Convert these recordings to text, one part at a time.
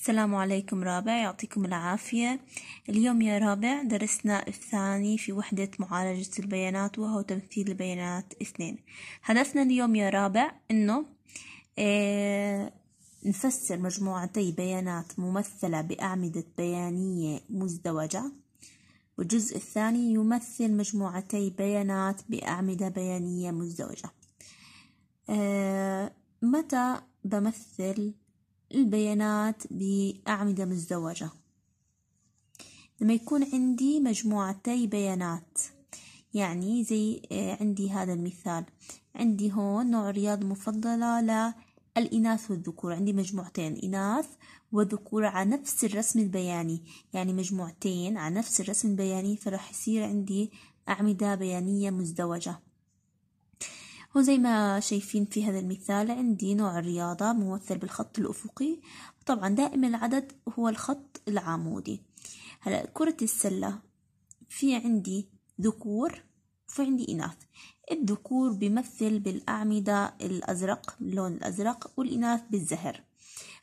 السلام عليكم رابع يعطيكم العافية اليوم يا رابع درسنا الثاني في وحدة معالجة البيانات وهو تمثيل البيانات اثنين هدفنا اليوم يا رابع انه اه نفسر مجموعتي بيانات ممثلة بأعمدة بيانية مزدوجة والجزء الثاني يمثل مجموعتي بيانات بأعمدة بيانية مزدوجة اه متى بمثل البيانات بأعمدة مزدوجة لما يكون عندي مجموعتي بيانات يعني زي آه، عندي هذا المثال عندي هون نوع رياض مفضلة للإناث والذكور عندي مجموعتين إناث وذكور على نفس الرسم البياني يعني مجموعتين على نفس الرسم البياني فراح يصير عندي أعمدة بيانية مزدوجة وزي ما شايفين في هذا المثال عندي نوع الرياضة ممثل بالخط الأفقي طبعا دائما العدد هو الخط العمودي هلا كرة السلة في عندي ذكور وفي عندي إناث الذكور بيمثل بالأعمدة الأزرق اللون الأزرق والإناث بالزهر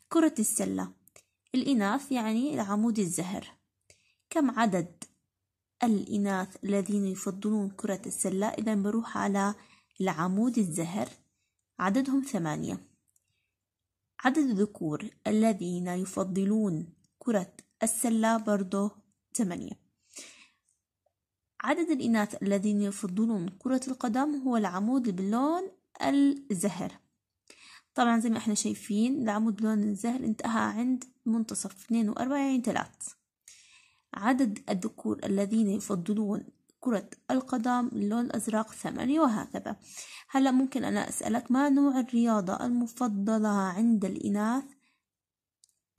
كرة السلة الإناث يعني العمود الزهر كم عدد الإناث الذين يفضلون كرة السلة إذا بروح على العمود الزهر عددهم ثمانية عدد الذكور الذين يفضلون كرة السلة برضه ثمانية عدد الإناث الذين يفضلون كرة القدم هو العمود باللون الزهر طبعا زي ما احنا شايفين العمود باللون الزهر انتهى عند منتصف اثنين وأربعة يعني 3 عدد الذكور الذين يفضلون كرة القدم اللون الأزرق ثمانية وهكذا هلأ ممكن أنا أسألك ما نوع الرياضة المفضلة عند الإناث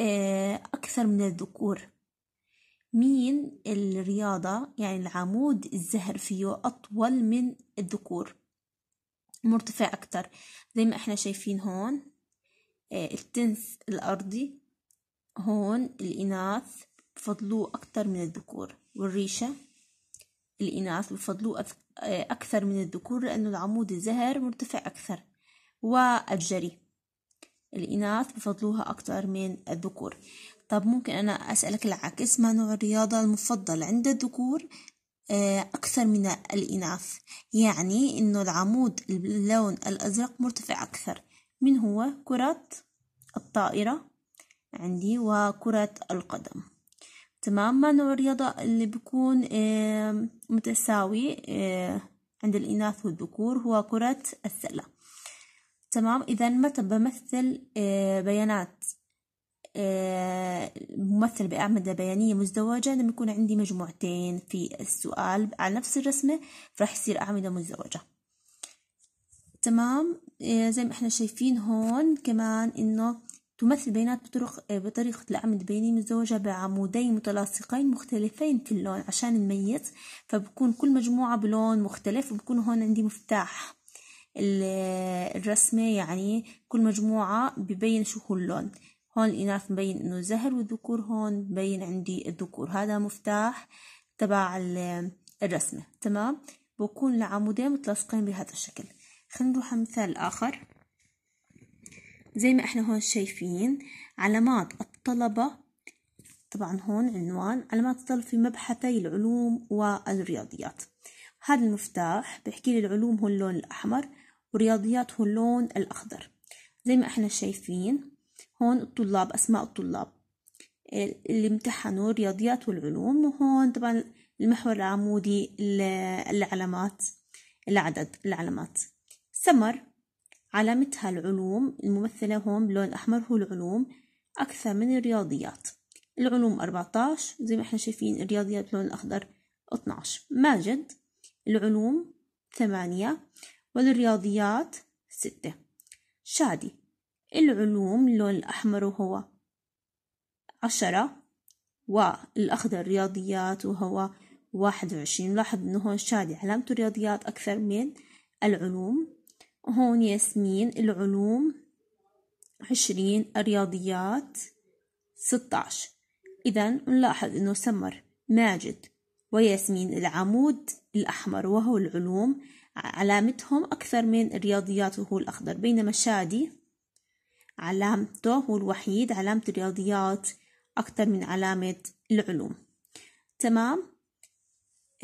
آه، أكثر من الذكور مين الرياضة يعني العمود الزهر فيه أطول من الذكور مرتفع أكثر زي ما إحنا شايفين هون آه، التنس الأرضي هون الإناث بفضلوه أكثر من الذكور والريشة الإناث والفضلو أكثر من الذكور لأن العمود الزهر مرتفع أكثر والجري الإناث بفضلوها أكثر من الذكور طب ممكن أنا أسألك العكس ما نوع الرياضة المفضل عند الذكور آه، أكثر من الإناث يعني إنه العمود اللون الأزرق مرتفع أكثر من هو كرة الطائرة عندي وكرة القدم تمام ما نوع الرياضة اللي بكون متساوي آه، عند الإناث والذكور هو كرة السلة تمام إذا متى بمثل آه، بيانات آه، ممثل بأعمدة بيانية مزدوجة لما يكون عندي مجموعتين في السؤال على نفس الرسمة راح يصير أعمدة مزدوجة تمام زي ما احنا شايفين هون كمان إنه تمثل البيانات بطرق آه، بطريقة العمل البياني مزدوجة بعمودين متلاصقين مختلفين في اللون عشان نميز فبكون كل مجموعة بلون مختلف وبكون هون عندي مفتاح الرسمة يعني كل مجموعة ببين شو هو اللون هون الإناث مبين إنه زهر والذكور هون مبين عندي الذكور هذا مفتاح تبع الرسمة تمام بكون العمودين متلاصقين بهذا الشكل خلينا نروح على مثال آخر زي ما احنا هون شايفين علامات الطلبة طبعا هون عنوان علامات الطلبة في مبحثي العلوم والرياضيات هذا المفتاح بيحكي لي العلوم هو اللون الأحمر والرياضيات هو اللون الأخضر زي ما احنا شايفين هون الطلاب أسماء الطلاب اللي امتحنوا الرياضيات والعلوم وهون طبعا المحور العمودي العلامات العدد العلامات سمر علامتها العلوم الممثلة هون بلون أحمر هو العلوم أكثر من الرياضيات العلوم 14 زي ما احنا شايفين الرياضيات اللون الأخضر 12 ماجد العلوم 8 والرياضيات 6 شادي العلوم اللون الأحمر وهو 10 والأخضر الرياضيات وهو 21 نلاحظ أنه هون شادي علامته الرياضيات أكثر من العلوم هون ياسمين العلوم عشرين الرياضيات ستاش إذا نلاحظ أنه سمر ماجد وياسمين العمود الأحمر وهو العلوم علامتهم أكثر من الرياضيات وهو الأخضر بينما شادي علامته هو الوحيد علامة الرياضيات أكثر من علامة العلوم تمام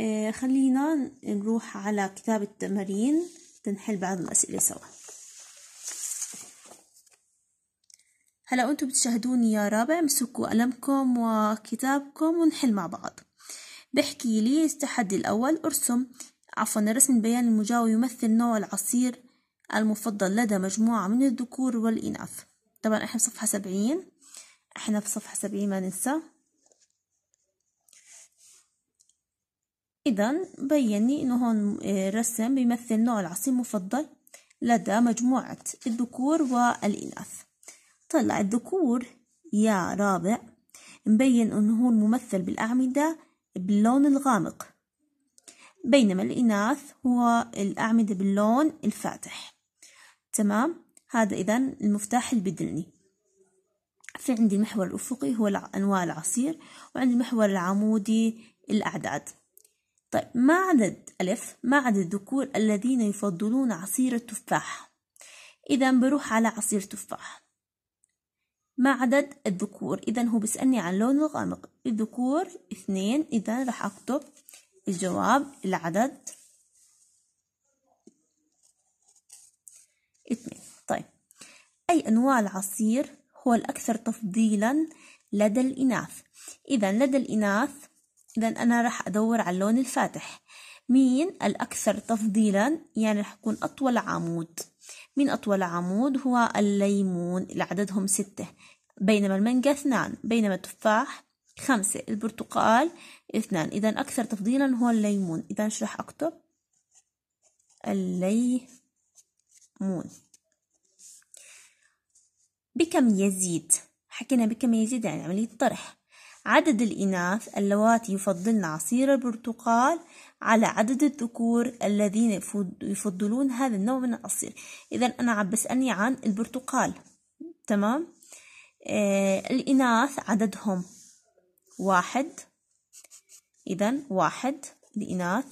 آه خلينا نروح على كتاب التمارين نحل بعض الأسئلة سوا هلا انتم بتشاهدوني يا رابع مسكوا قلمكم وكتابكم ونحل مع بعض بحكي لي التحدي الأول ارسم عفوا رسم البيان المجاوي يمثل نوع العصير المفضل لدى مجموعة من الذكور والإناث طبعا احنا بصفحة سبعين احنا في صفحة سبعين ما ننسى إذا بين لي إنه هون الرسم آه، بيمثل نوع العصير المفضل لدى مجموعة الذكور والإناث طلع الذكور يا رابع مبين إنه هو ممثل بالأعمدة باللون الغامق بينما الإناث هو الأعمدة باللون الفاتح تمام هذا إذا المفتاح البدلني في عندي المحور الأفقي هو أنواع العصير وعندي المحور العمودي الأعداد طيب ما عدد ألف ما عدد الذكور الذين يفضلون عصير التفاح إذا بروح على عصير تفاح ما عدد الذكور إذا هو بيسألني عن لون الغامق الذكور اثنين إذا راح أكتب الجواب العدد اثنين طيب أي أنواع العصير هو الأكثر تفضيلا لدى الإناث إذا لدى الإناث إذا أنا راح أدور على اللون الفاتح مين الأكثر تفضيلا يعني راح يكون أطول عمود مين أطول عمود هو الليمون اللي عددهم ستة بينما المانجا اثنان بينما التفاح خمسة البرتقال اثنان إذا أكثر تفضيلا هو الليمون إذا شو راح أكتب الليمون بكم يزيد حكينا بكم يزيد يعني عملية طرح عدد الإناث اللواتي يفضلن عصير البرتقال على عدد الذكور الذين يفضلون هذا النوع من العصير إذا أنا عم بسألني عن البرتقال تمام آه الإناث عددهم واحد إذا واحد الإناث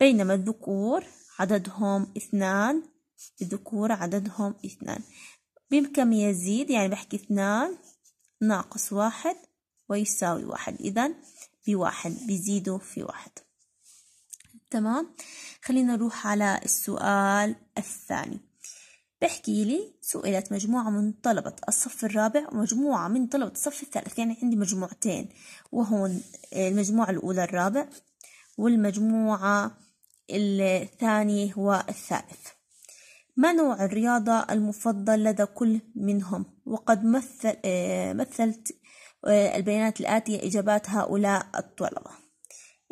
بينما الذكور عددهم اثنان الذكور عددهم اثنان بكم يزيد يعني بحكي اثنان ناقص واحد ويساوي واحد إذا بواحد بيزيدوا في واحد تمام خلينا نروح على السؤال الثاني بحكي لي سئلت مجموعة من طلبة الصف الرابع ومجموعة من طلبة الصف الثالث يعني عندي مجموعتين وهون المجموعة الأولى الرابع والمجموعة الثانية والثالث ما نوع الرياضة المفضل لدى كل منهم وقد مثل آه، مثلت البيانات الآتية إجابات هؤلاء الطلبة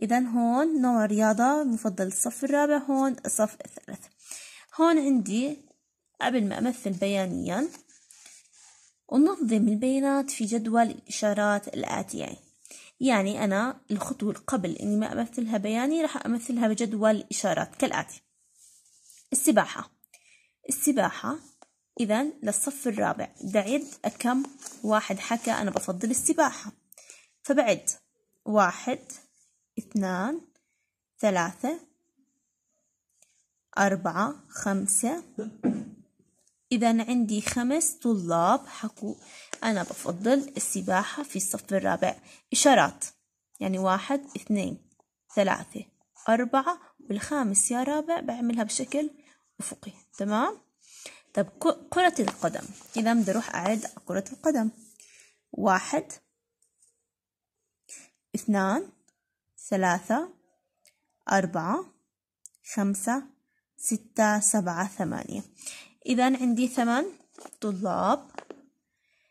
إذا هون نوع رياضة مفضل الصف الرابع هون الصف الثالث هون عندي قبل ما أمثل بيانيا أنظم البيانات في جدول الإشارات الآتي يعني. يعني أنا الخطوة قبل إني ما أمثلها بياني راح أمثلها بجدول إشارات كالآتي السباحة السباحة إذا للصف الرابع دعد كم واحد حكى أنا بفضل السباحة فبعد واحد اثنان ثلاثة أربعة خمسة إذا عندي خمس طلاب حكوا أنا بفضل السباحة في الصف الرابع إشارات يعني واحد اثنين ثلاثة أربعة والخامس يا رابع بعملها بشكل أفقي تمام طب كرة القدم إذا بدي أروح أعد كرة القدم واحد اثنان ثلاثة أربعة خمسة ستة سبعة ثمانية إذا عندي ثمان طلاب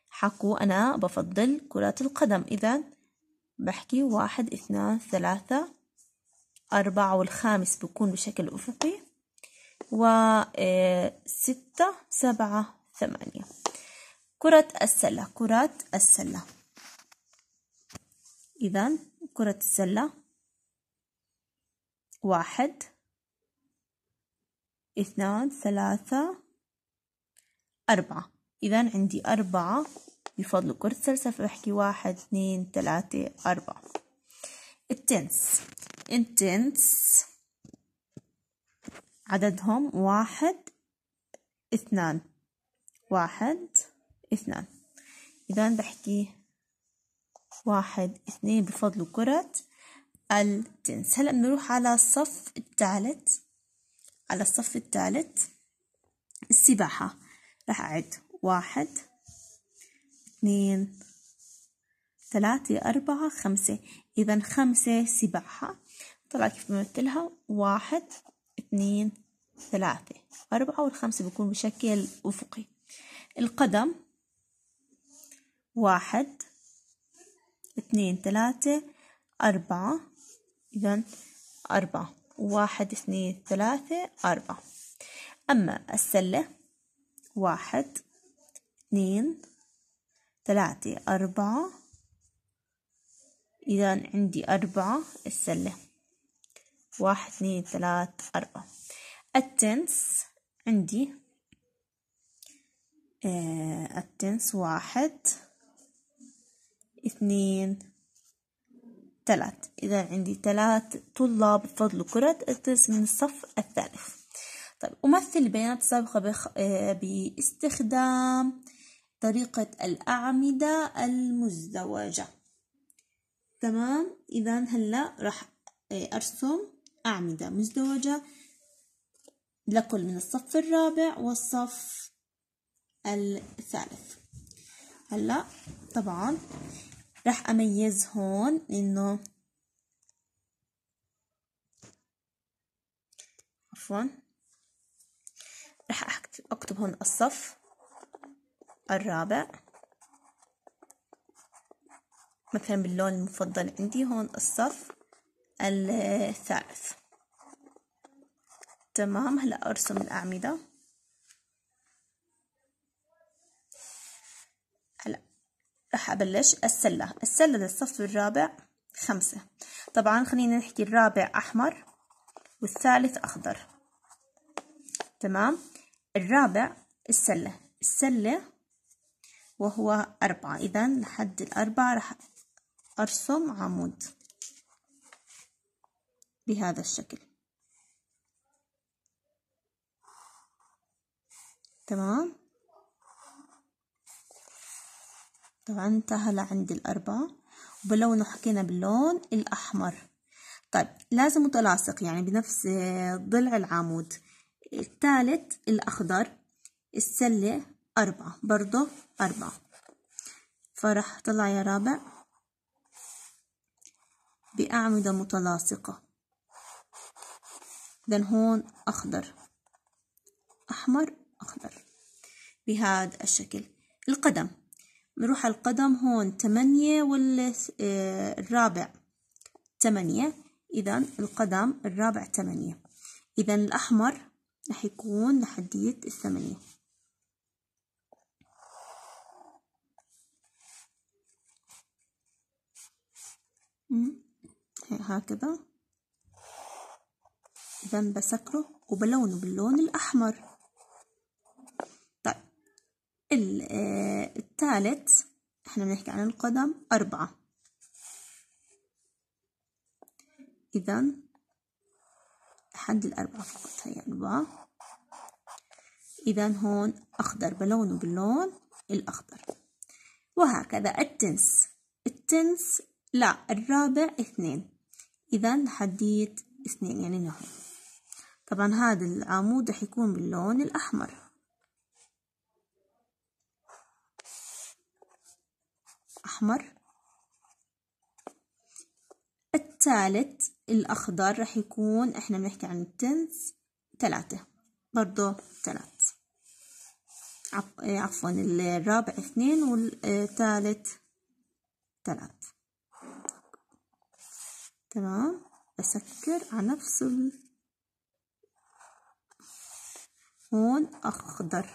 حكوا أنا بفضل كرة القدم إذا بحكي واحد اثنان ثلاثة أربعة والخامس بكون بشكل أفقي وستة سبعة ثمانية كرة السلة كرة السلة إذا كرة السلة واحد اثنان ثلاثة أربعة إذا عندي أربعة بفضل كرة السلة فبحكي واحد اثنين ثلاثة أربعة التنس intense عددهم واحد اثنان واحد اثنان إذا بحكي واحد اثنين بفضل كرة التنس هلأ بنروح على الصف الثالث على الصف الثالث السباحة راح أعد واحد اثنين ثلاثة أربعة خمسة إذا خمسة سباحة طلع كيف بمثلها واحد اثنين ثلاثة أربعة والخمسة بيكون بشكل أفقي القدم واحد اثنين ثلاثة أربعة إذا أربعة واحد اثنين ثلاثة أربعة أما السلة واحد اثنين ثلاثة أربعة إذا عندي أربعة السلة واحد اثنين ثلاث أربعة التنس عندي آه، التنس واحد اثنين ثلاث إذا عندي ثلاث طلاب بفضل كرة التنس من الصف الثالث طيب أمثل البيانات السابقة بخ... آه، باستخدام طريقة الأعمدة المزدوجة تمام إذا هلأ راح آه، أرسم أعمدة مزدوجة لكل من الصف الرابع والصف الثالث هلا طبعا راح أميز هون إنه عفوا راح أكتب هون الصف الرابع مثلا باللون المفضل عندي هون الصف الثالث تمام هلا ارسم الاعمده هلا راح ابلش السله السله للصف الرابع خمسه طبعا خلينا نحكي الرابع احمر والثالث اخضر تمام الرابع السله السله وهو أربعة إذا لحد الأربعة راح أرسم عمود بهذا الشكل تمام طبعا انتهى لعند الأربعة وبلونه حكينا باللون الأحمر طيب لازم متلاصق يعني بنفس ضلع العمود الثالث الأخضر السلة أربعة برضه أربعة فراح طلع يا رابع بأعمدة متلاصقة إذا هون أخضر أحمر أخضر بهذا الشكل القدم نروح على القدم هون تمانية والرابع آه، تمانية إذا القدم الرابع تمانية إذا الأحمر رح يكون لحدية الثمانية هكذا إذا بسكره وبلونه باللون الأحمر طيب الثالث آه، إحنا بنحكي عن القدم أربعة إذا حد الأربعة فقط هي أربعة إذا هون أخضر بلونه باللون الأخضر وهكذا التنس التنس لا الرابع اثنين إذا لحديت اثنين يعني نهون طبعا هذا العمود راح يكون باللون الأحمر أحمر الثالث الأخضر راح يكون إحنا بنحكي عن التنس ثلاثة برضو ثلاث إيه، عفوا الرابع اثنين والثالث ثلاث تمام بسكر على نفس هون أخضر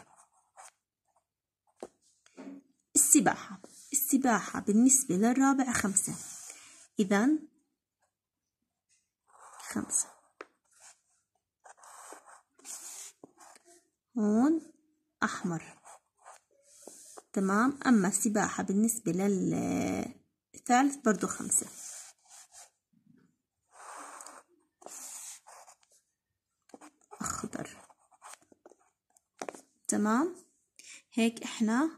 السباحة السباحة بالنسبة للرابع خمسة إذا خمسة هون أحمر تمام أما السباحة بالنسبة للثالث برضو خمسة تمام هيك احنا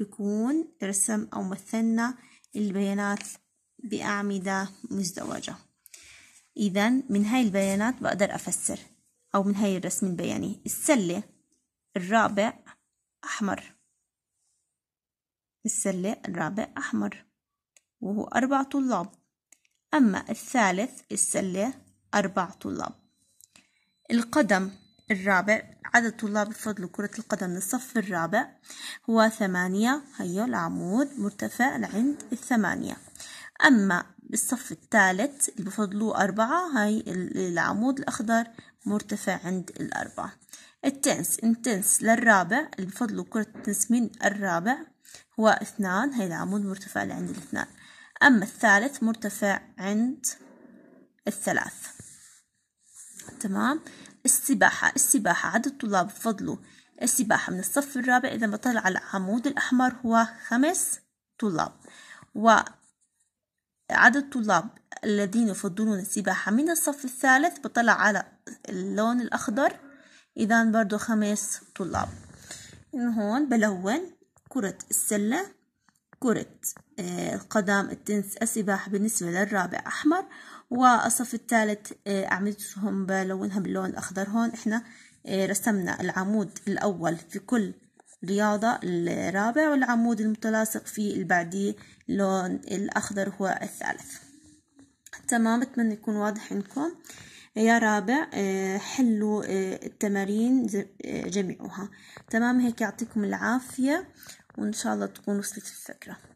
بكون رسم او مثلنا البيانات بأعمدة مزدوجة إذا من هاي البيانات بقدر أفسر أو من هاي الرسم البياني السلة الرابع أحمر السلة الرابع أحمر وهو أربع طلاب أما الثالث السلة أربع طلاب القدم الرابع عدد طلاب الفضل كرة القدم للصف الرابع هو ثمانية هيو العمود مرتفع لعند الثمانية أما بالصف الثالث اللي بفضلوه أربعة هاي العمود الأخضر مرتفع عند الأربعة التنس التنس للرابع اللي بفضلوا كرة التنس من الرابع هو اثنان هاي العمود مرتفع لعند الاثنان أما الثالث مرتفع عند الثلاث تمام السباحة السباحة عدد الطلاب فضلوا السباحة من الصف الرابع إذا بطلع على العمود الأحمر هو خمس طلاب وعدد الطلاب الذين يفضلون السباحة من الصف الثالث بطلع على اللون الأخضر إذا برضو خمس طلاب من هون بلون كرة السلة كرة القدم آه، التنس السباحة بالنسبة للرابع أحمر والصف الثالث آه، أعمدتهم بلونها باللون الأخضر هون إحنا آه، رسمنا العمود الأول في كل رياضة الرابع والعمود المتلاصق في البعديه لون الأخضر هو الثالث تمام أتمنى يكون واضح عندكم يا رابع حلوا التمارين جميعها تمام هيك يعطيكم العافية وإن شاء الله تكون وصلت الفكرة